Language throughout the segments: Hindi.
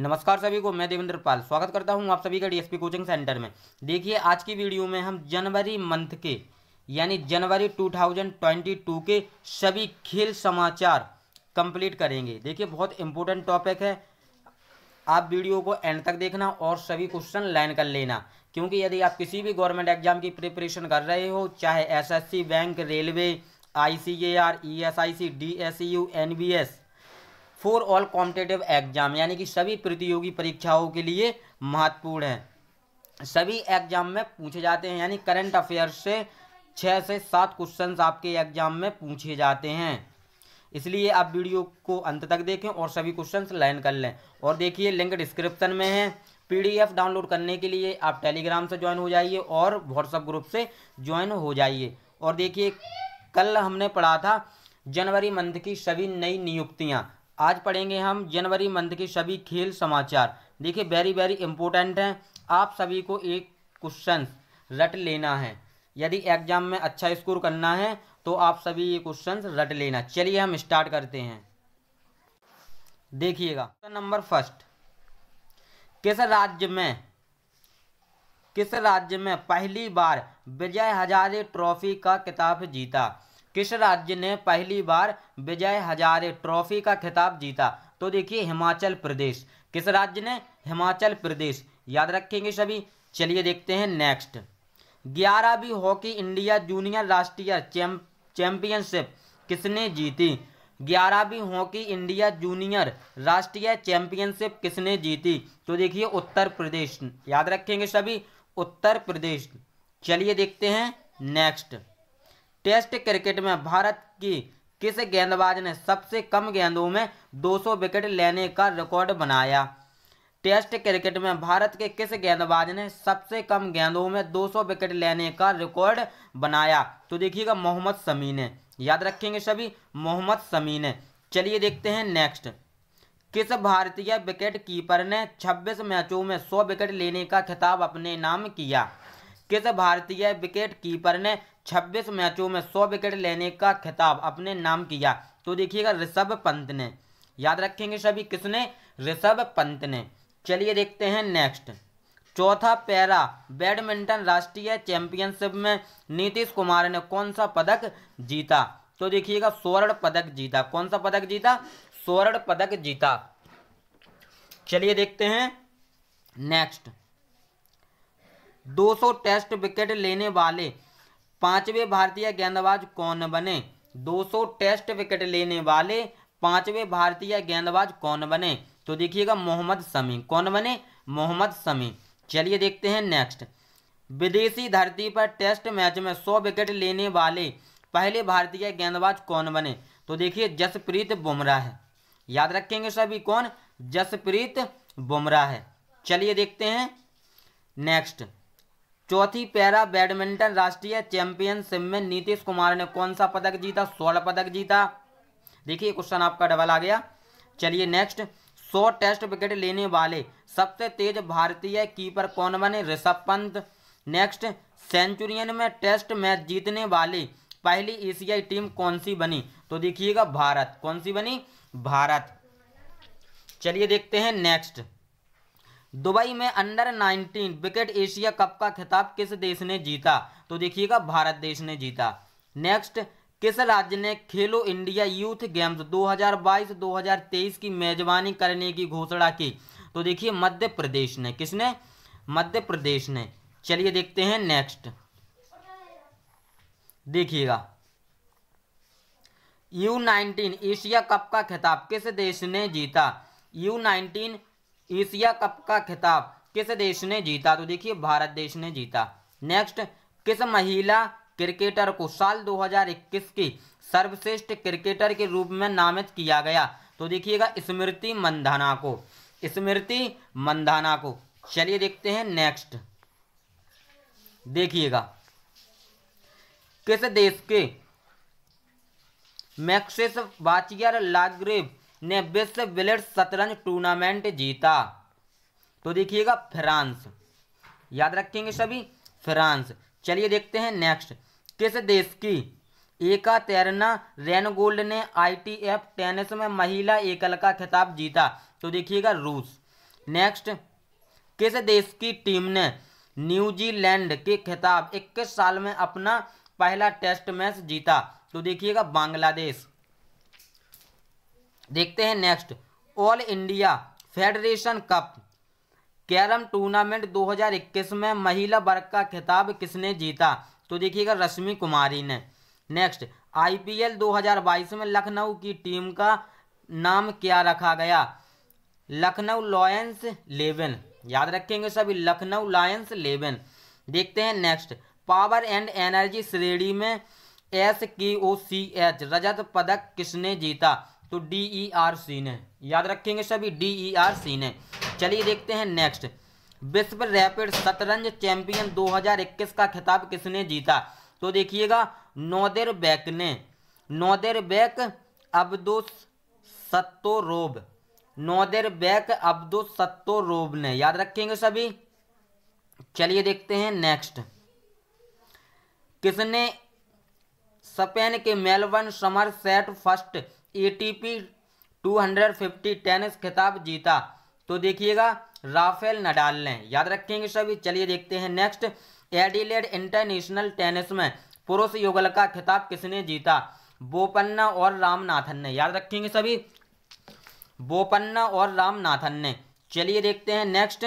नमस्कार सभी को मैं देवेंद्र पाल स्वागत करता हूं आप सभी का डीएसपी कोचिंग सेंटर में देखिए आज की वीडियो में हम जनवरी मंथ के यानी जनवरी 2022 के सभी खेल समाचार कंप्लीट करेंगे देखिए बहुत इंपॉर्टेंट टॉपिक है आप वीडियो को एंड तक देखना और सभी क्वेश्चन लाइन कर लेना क्योंकि यदि आप किसी भी गवर्नमेंट एग्जाम की प्रिपरेशन कर रहे हो चाहे S bank railway I C A R E S U N B S for all competitive exam यानी कि सभी प्रतियोगी परीक्षाओं के लिए महत्वपूर्ण है सभी एग्जाम में पूछे जाते हैं यानी करंट अफेयर्स से छः से सात क्वेश्चन आपके एग्जाम में पूछे जाते हैं इसलिए आप वीडियो को अंत तक देखें और सभी क्वेश्चन लाइन कर लें और देखिए लिंक डिस्क्रिप्शन में है पीडीएफ डाउनलोड करने के लिए आप टेलीग्राम से ज्वाइन हो जाइए और व्हाट्सअप ग्रुप से ज्वाइन हो जाइए और देखिए कल हमने पढ़ा था जनवरी मंथ की सभी नई नियुक्तियाँ आज पढ़ेंगे हम जनवरी मंथ के सभी खेल समाचार देखिए वेरी वेरी इंपॉर्टेंट हैं आप सभी को एक क्वेश्चन रट लेना है यदि एग्जाम में अच्छा स्कोर करना है तो आप सभी ये क्वेश्चन रट लेना चलिए हम स्टार्ट करते हैं देखिएगा क्वेश्चन नंबर फर्स्ट किस राज्य में किस राज्य में पहली बार विजय हजारे ट्रॉफी का किताब जीता किस राज्य ने पहली बार विजय हजारे ट्रॉफी का खिताब जीता तो देखिए हिमाचल प्रदेश किस राज्य ने हिमाचल प्रदेश याद रखेंगे सभी चलिए देखते हैं नेक्स्ट ग्यारहवीं हॉकी इंडिया जूनियर राष्ट्रीय चैम चैंपियनशिप किसने जीती ग्यारहवीं हॉकी इंडिया जूनियर राष्ट्रीय चैंपियनशिप किसने जीती तो देखिए उत्तर प्रदेश याद रखेंगे सभी उत्तर प्रदेश चलिए देखते हैं नेक्स्ट टेस्ट क्रिकेट में भारत की किस गेंदबाज ने सबसे कम गेंदों में 200 विकेट लेने का रिकॉर्ड बनाया टेस्ट क्रिकेट में भारत के किस गेंदबाज ने सबसे कम गेंदों में 200 विकेट लेने का रिकॉर्ड बनाया तो देखिएगा मोहम्मद समी ने याद रखेंगे सभी मोहम्मद समी ने चलिए देखते हैं नेक्स्ट किस भारतीय विकेट कीपर ने 26 मैचों में 100 विकेट लेने का खिताब अपने नाम किया किस भारतीय विकेट कीपर ने 26 मैचों में 100 विकेट लेने का खिताब अपने नाम किया तो देखिएगा ऋषभ पंत ने याद रखेंगे सभी किसने ऋषभ पंत ने चलिए देखते हैं नेक्स्ट चौथा पैरा बैडमिंटन राष्ट्रीय चैंपियनशिप में नीतीश कुमार ने कौन सा पदक जीता तो देखिएगा स्वर्ण पदक जीता कौन सा पदक जीता स्वर्ण पदक जीता चलिए देखते हैं नेक्स्ट 200 टेस्ट विकेट लेने वाले पांचवे भारतीय गेंदबाज कौन बने 200 टेस्ट विकेट लेने वाले पांचवे भारतीय गेंदबाज कौन बने तो देखिएगा मोहम्मद शमी कौन बने मोहम्मद समी चलिए देखते हैं नेक्स्ट विदेशी धरती पर टेस्ट मैच में 100 विकेट लेने वाले पहले भारतीय गेंदबाज कौन बने तो देखिए जसप्रीत बुमराह है याद रखेंगे सभी कौन जसप्रीत बुमराह है चलिए देखते हैं नेक्स्ट चौथी पैरा बैडमिंटन राष्ट्रीय चैंपियनशिप में नीतीश कुमार ने कौन सा पदक जीता स्वर्ण पदक जीता देखिए क्वेश्चन आपका डबल आ गया चलिए नेक्स्ट सौ टेस्ट विकेट लेने वाले सबसे तेज भारतीय कीपर कौन बने ऋषभ पंत नेक्स्ट सेंचुरियन में टेस्ट मैच जीतने वाले पहली एशियाई टीम कौन सी बनी तो देखिएगा भारत कौन सी बनी भारत चलिए देखते हैं नेक्स्ट दुबई में अंडर 19 विकेट एशिया कप का खिताब किस देश ने जीता तो देखिएगा भारत देश ने जीता नेक्स्ट किस राज्य ने खेलो इंडिया यूथ गेम्स 2022-2023 की मेजबानी करने की घोषणा की तो देखिए मध्य प्रदेश ने किसने मध्य प्रदेश ने चलिए देखते हैं नेक्स्ट देखिएगा यू नाइनटीन एशिया कप का खिताब किस देश ने जीता यू नाइनटीन एशिया कप का खिताब किस देश ने जीता तो देखिए भारत देश ने जीता नेक्स्ट किस महिला क्रिकेटर को साल 2021 की सर्वश्रेष्ठ क्रिकेटर के रूप में नामित किया गया तो देखिएगा स्मृति मंधाना को स्मृति मंधाना को चलिए देखते हैं नेक्स्ट देखिएगा किस देश के मैक्सिस वाचियर लाग्रेव ने विश्व विलेट शतरंज टूर्नामेंट जीता तो देखिएगा फ्रांस याद रखेंगे सभी फ्रांस चलिए देखते हैं नेक्स्ट किस देश की एका तैरना रेनगोल्ड ने आईटीएफ टेनिस में महिला एकल का खिताब जीता तो देखिएगा रूस नेक्स्ट किस देश की टीम ने न्यूजीलैंड के खिताब 21 साल में अपना पहला टेस्ट मैच जीता तो देखिएगा बांग्लादेश देखते हैं next all India federation cup carrom tournament 2021 में महिला वर्ग का खिताब किसने जीता तो देखिएगा रश्मि कुमारी ने नेक्स्ट आईपीएल 2022 में लखनऊ की टीम का नाम क्या रखा गया लखनऊ लॉयंस लेवन याद रखेंगे सभी लखनऊ लॉयंस लेवन देखते हैं नेक्स्ट पावर एंड एनर्जी श्रेणी में एस के ओ सी एच रजत पदक किसने जीता तो डी ई आर सीन है याद रखेंगे सभी डी ई आर सीन है चलिए देखते हैं नेक्स्ट विश्व रैपिड शतरंज चैंपियन 2021 का खिताब किसने जीता तो देखिएगा नौदेर बैक ने Nodirbek Abdusattorov Nodirbek Abdusattorov ने याद रखेंगे सभी चलिए देखते हैं नेक्स्ट किसने स्पेन के Melbourne summer set first ATP 250 tennis खिताब जीता तो देखिएगा राफेल नडाल ने याद रखेंगे सभी चलिए देखते हैं नेक्स्ट एडिलेड इंटरनेशनल टेनिस में पुरुष युगल का खिताब किसने जीता बोपन्ना और रामनाथन ने याद रखेंगे सभी बोपन्ना और रामनाथन ने चलिए देखते हैं नेक्स्ट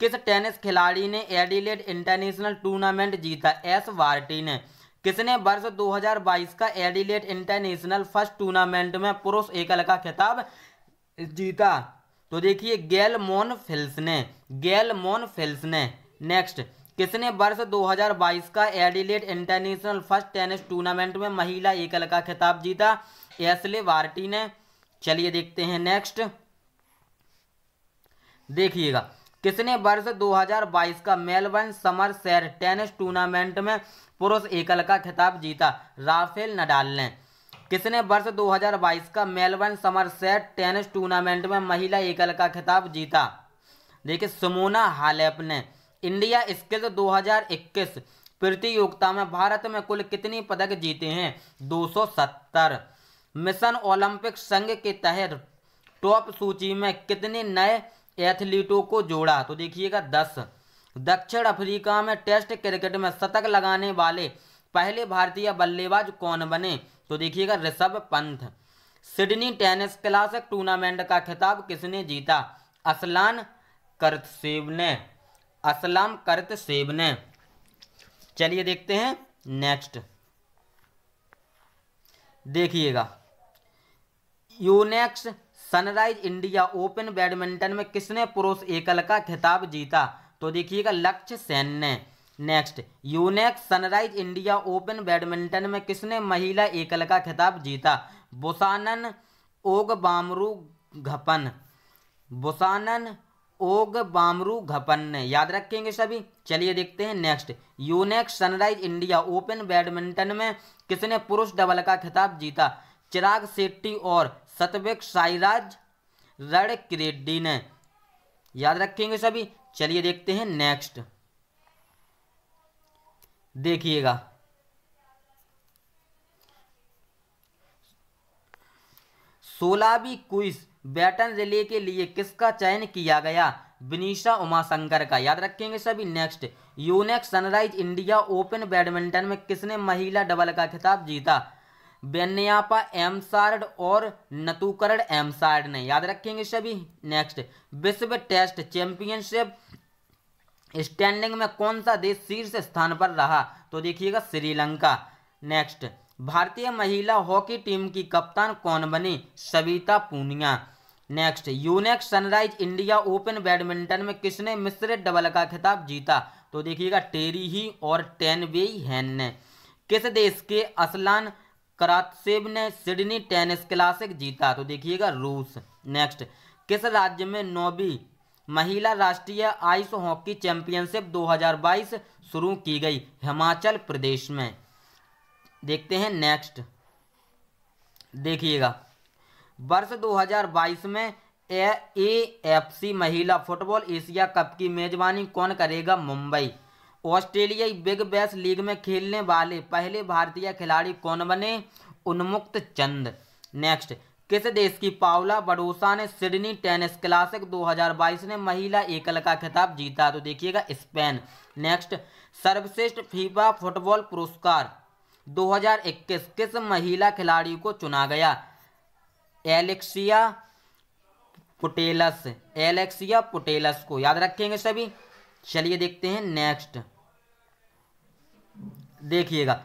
किस टेनिस खिलाड़ी ने एडिलेड इंटरनेशनल टूर्नामेंट जीता एस वार्टी ने किसने वर्ष 2022 का एडिलेट इंटरनेशनल फर्स्ट टूर्नामेंट में पुरुष एकल का खिताब जीता तो देखिए गैल मोन फिल्स ने गैल मोन फिल्स ने नेक्स्ट किसने वर्ष 2022 का Adelaide international first tennis tournament में महिला एकल का खिताब जीता एसले वार्टी ने चलिए देखते हैं नेक्स्ट देखिएगा किसने वर्ष 2022 का Melbourne summer set tennis tournament में पुरुष एकल का खिताब जीता राफेल नडाल ने किसने वर्ष 2022 का Melbourne summer set tennis tournament में महिला एकल का खिताब जीता देखिए सुमोना हालेप ने इंडिया स्किल्स 2021 प्रतियोगिता में भारत में कुल कितनी पदक जीते हैं 270 मिशन ओलंपिक संघ के तहत टॉप सूची में कितने नए एथलीटों को जोड़ा तो देखिएगा दस दक्षिण अफ्रीका में टेस्ट क्रिकेट में शतक लगाने वाले पहले भारतीय बल्लेबाज कौन बने तो देखिएगा Rishabh Pant Sydney tennis classic tournament का खिताब किसने जीता असलान करतसेब ने असलाम करतसेब ने चलिए देखते हैं नेक्स्ट देखिएगा Yonex sunrise India open badminton में किसने पुरुष एकल का खिताब जीता तो देखिएगा लक्ष्य सेन ने next Yonex sunrise India open badminton में किसने महिला एकल का खिताब जीता बुसानन ओग बामरू घपन बुसानन ओग बामरू घपन ने याद रखेंगे सभी चलिए देखते हैं next Yonex sunrise India open badminton में किसने पुरुष डबल का खिताब जीता चिराग सेट्टी और सतविक साईराज रणक्रेड्डी ने याद रखेंगे सभी चलिए देखते हैं नेक्स्ट देखिएगा सोलहवीं क्विज बैटन रिले के लिए किसका चयन किया गया विनीशा उमाशंकर का याद रखेंगे सभी next Yonex sunrise India open badminton में किसने महिला डबल का खिताब जीता बेन्यापा एम सार्ड और नतुकरण एम सार्ड ने याद रखेंगे सभी नेक्स्ट विश्व टेस्ट चैंपियनशिप स्टैंडिंग में कौन सा देश शीर्ष स्थान पर रहा तो देखिएगा श्रीलंका नेक्स्ट भारतीय महिला हॉकी टीम की कप्तान कौन बनी Savita Punia next Yonex sunrise India open badminton में किसने मिश्रित डबल का खिताब जीता तो देखिएगा टेरी ही और टेनवे हैन ने किस देश के असलान करातसेव ने सिडनी टेनिस क्लासिक जीता तो देखिएगा रूस नेक्स्ट किस राज्य में नौवीं महिला राष्ट्रीय आइस हॉकी चैंपियनशिप 2022 शुरू की गई हिमाचल प्रदेश में देखते हैं नेक्स्ट देखिएगा वर्ष 2022 में ए एफ सी महिला फुटबॉल एशिया कप की मेजबानी कौन करेगा मुंबई ऑस्ट्रेलियाई बिग बैश लीग में खेलने वाले पहले भारतीय खिलाड़ी कौन बने उन्मुक्त चंद नेक्स्ट किस देश की पावला बडोसा ने सिडनी टेनिस क्लासिक 2022 में महिला एकल का खिताब जीता तो देखिएगा स्पेन नेक्स्ट सर्वश्रेष्ठ फीफा फुटबॉल पुरस्कार 2021 किस महिला खिलाड़ी को चुना गया एलेक्सिया पुटेलस एलेक्सिया पुटेलस को याद रखेंगे सभी चलिए देखते हैं नेक्स्ट देखिएगा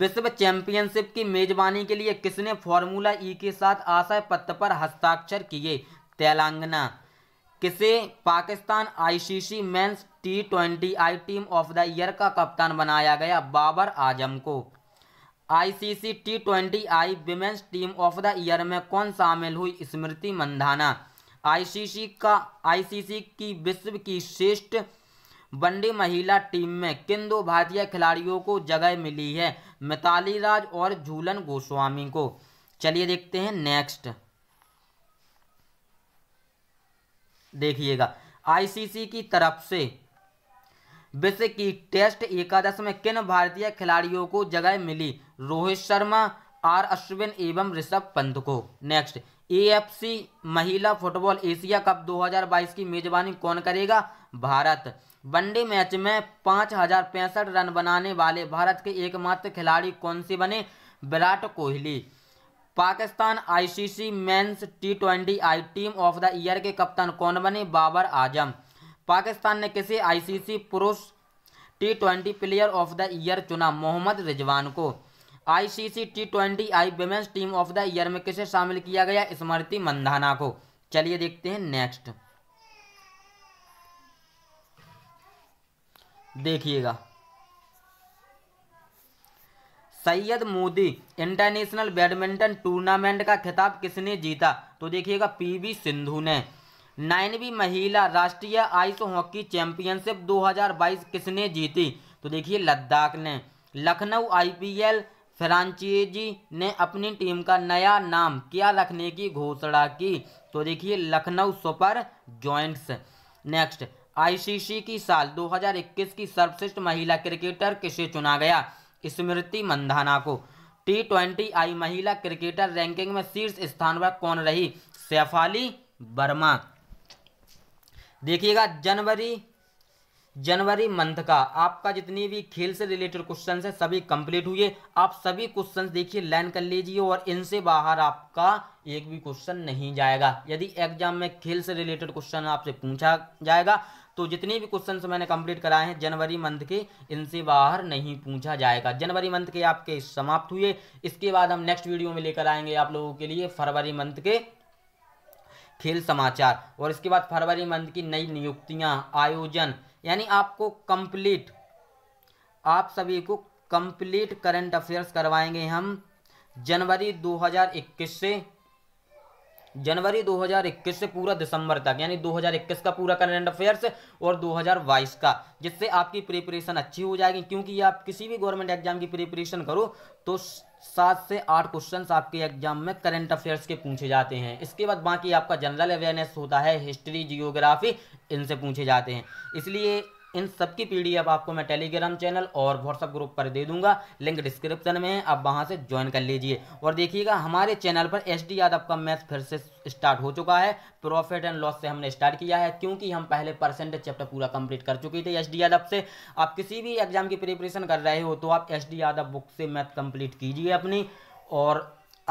विश्व चैंपियनशिप की मेजबानी के लिए किसने फॉर्मूला ई के साथ आशय पत्र पर हस्ताक्षर किए तेलंगाना किसे Pakistan ICC men's T twenty I team of the year का कप्तान बनाया गया बाबर आजम को ICC T twenty I women's team of the year में कौन शामिल हुई स्मृति मंधाना आईसीसी का आईसीसी की विश्व की श्रेष्ठ वनडे महिला टीम में किन दो भारतीय खिलाड़ियों को जगह मिली है मिताली राज और झूलन गोस्वामी को चलिए देखते हैं नेक्स्ट देखिएगा आईसीसी की तरफ से विश्व की टेस्ट एकादश में किन भारतीय खिलाड़ियों को जगह मिली रोहित शर्मा आर अश्विन एवं ऋषभ पंत को नेक्स्ट एएफसी महिला फुटबॉल एशिया कप 2022 की मेजबानी कौन करेगा भारत वनडे मैच में पाँच हजार पैंसठ रन बनाने वाले भारत के एकमात्र खिलाड़ी कौन से बने Virat Kohli Pakistan ICC men's T twenty I team of the year के कप्तान कौन बने बाबर आजम पाकिस्तान ने किसे आईसीसी पुरुष T twenty player of the year चुना मोहम्मद रिजवान को ICC T twenty I women's team of the year में किसे शामिल किया गया स्मृति मंधाना को चलिए देखते हैं नेक्स्ट देखिएगा Syed Modi international badminton tournament का खिताब किसने जीता तो देखिएगा पीवी सिंधु ने नाइनवी महिला राष्ट्रीय आइस हॉकी चैंपियनशिप 2022 किसने जीती तो देखिए लद्दाख ने लखनऊ आईपीएल फ्रांचीजी ने अपनी टीम का नया नाम क्या रखने की घोषणा की तो देखिए Lucknow super giants next ICC की साल 2021 की सर्वश्रेष्ठ महिला क्रिकेटर किसे चुना गया स्मृति मंधाना को टी ट्वेंटी आई महिला क्रिकेटर रैंकिंग में शीर्ष स्थान पर कौन रही सैफाली वर्मा देखिएगा जनवरी जनवरी मंथ का आपका जितने भी खेल से रिलेटेड क्वेश्चन है सभी कंप्लीट हुए आप सभी क्वेश्चन देखिए लाइन कर लीजिए और इनसे बाहर आपका एक भी क्वेश्चन नहीं जाएगा यदि एग्जाम में खेल से रिलेटेड क्वेश्चन आपसे पूछा जाएगा तो जितने भी क्वेश्चन मैंने कंप्लीट कराए हैं जनवरी मंथ के इनसे बाहर नहीं पूछा जाएगा जनवरी मंथ के आपके समाप्त हुए इसके बाद हम नेक्स्ट वीडियो में लेकर आएंगे आप लोगों के लिए फरवरी मंथ के खेल समाचार और इसके बाद फरवरी मंथ की नई नियुक्तियां आयोजन यानी आपको कंप्लीट आप सभी को कंप्लीट करंट अफेयर्स करवाएंगे हम जनवरी 2021 से जनवरी 2021 से पूरा दिसंबर तक यानी 2021 का पूरा करंट अफेयर्स और 2022 का जिससे आपकी प्रिपरेशन अच्छी हो जाएगी क्योंकि आप किसी भी गवर्नमेंट एग्जाम की प्रिपरेशन करो तो सात से आठ क्वेश्चन आपके एग्जाम में करंट अफेयर्स के पूछे जाते हैं इसके बाद बाकी आपका जनरल अवेयरनेस होता है हिस्ट्री जियोग्राफी इनसे पूछे जाते हैं इसलिए इन सबकी पी डी एफ आपको मैं टेलीग्राम चैनल और व्हाट्सअप ग्रुप पर दे दूंगा लिंक डिस्क्रिप्शन में है आप वहाँ से ज्वाइन कर लीजिए और देखिएगा हमारे चैनल पर एच डी यादव का मैथ फिर से स्टार्ट हो चुका है प्रॉफिट एंड लॉस से हमने स्टार्ट किया है क्योंकि हम पहले परसेंटेज चैप्टर पूरा कंप्लीट कर चुके थे एच डी यादव से आप किसी भी एग्जाम की प्रिपरेशन कर रहे हो तो आप एच डी यादव बुक से मैथ कंप्लीट कीजिए अपनी और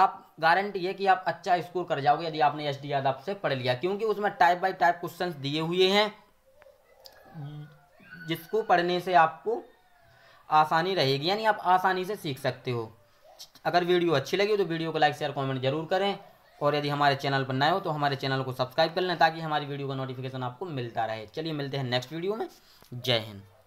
आप गारंटी है कि आप अच्छा स्कोर कर जाओगे यदि आपने एच डी यादव से पढ़ लिया क्योंकि उसमें टाइप बाई टाइप क्वेश्चन दिए हुए हैं जिसको पढ़ने से आपको आसानी रहेगी यानी आप आसानी से सीख सकते हो अगर वीडियो अच्छी लगी तो वीडियो को लाइक शेयर कमेंट जरूर करें और यदि हमारे चैनल पर नए हो तो हमारे चैनल को सब्सक्राइब कर लें ताकि हमारी वीडियो का नोटिफिकेशन आपको मिलता रहे चलिए मिलते हैं नेक्स्ट वीडियो में जय हिंद